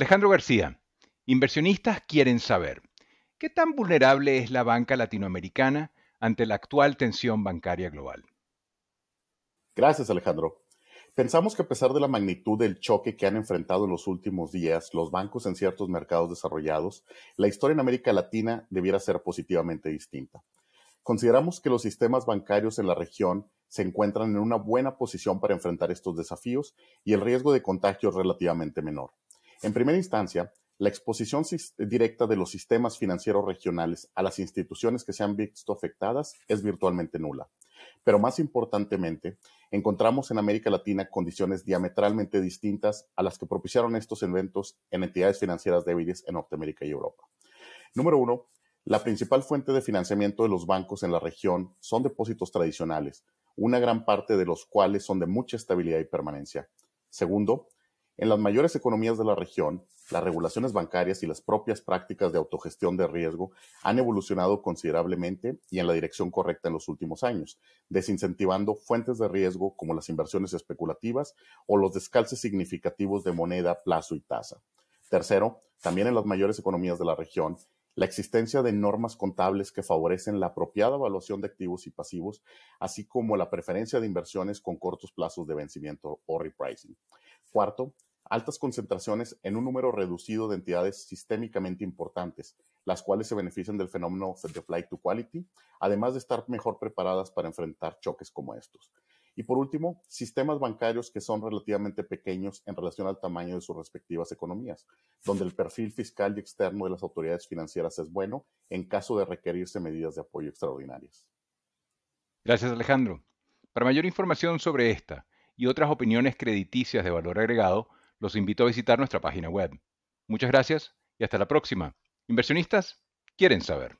Alejandro García, inversionistas quieren saber, ¿qué tan vulnerable es la banca latinoamericana ante la actual tensión bancaria global? Gracias, Alejandro. Pensamos que a pesar de la magnitud del choque que han enfrentado en los últimos días los bancos en ciertos mercados desarrollados, la historia en América Latina debiera ser positivamente distinta. Consideramos que los sistemas bancarios en la región se encuentran en una buena posición para enfrentar estos desafíos y el riesgo de contagio es relativamente menor. En primera instancia, la exposición eh, directa de los sistemas financieros regionales a las instituciones que se han visto afectadas es virtualmente nula. Pero más importantemente, encontramos en América Latina condiciones diametralmente distintas a las que propiciaron estos eventos en entidades financieras débiles en Norteamérica y Europa. Número uno, la principal fuente de financiamiento de los bancos en la región son depósitos tradicionales, una gran parte de los cuales son de mucha estabilidad y permanencia. Segundo, en las mayores economías de la región, las regulaciones bancarias y las propias prácticas de autogestión de riesgo han evolucionado considerablemente y en la dirección correcta en los últimos años, desincentivando fuentes de riesgo como las inversiones especulativas o los descalces significativos de moneda, plazo y tasa. Tercero, también en las mayores economías de la región, la existencia de normas contables que favorecen la apropiada evaluación de activos y pasivos, así como la preferencia de inversiones con cortos plazos de vencimiento o repricing. Cuarto, altas concentraciones en un número reducido de entidades sistémicamente importantes, las cuales se benefician del fenómeno de flight to quality, además de estar mejor preparadas para enfrentar choques como estos. Y por último, sistemas bancarios que son relativamente pequeños en relación al tamaño de sus respectivas economías, donde el perfil fiscal y externo de las autoridades financieras es bueno en caso de requerirse medidas de apoyo extraordinarias. Gracias Alejandro. Para mayor información sobre esta y otras opiniones crediticias de valor agregado, los invito a visitar nuestra página web. Muchas gracias y hasta la próxima. Inversionistas quieren saber.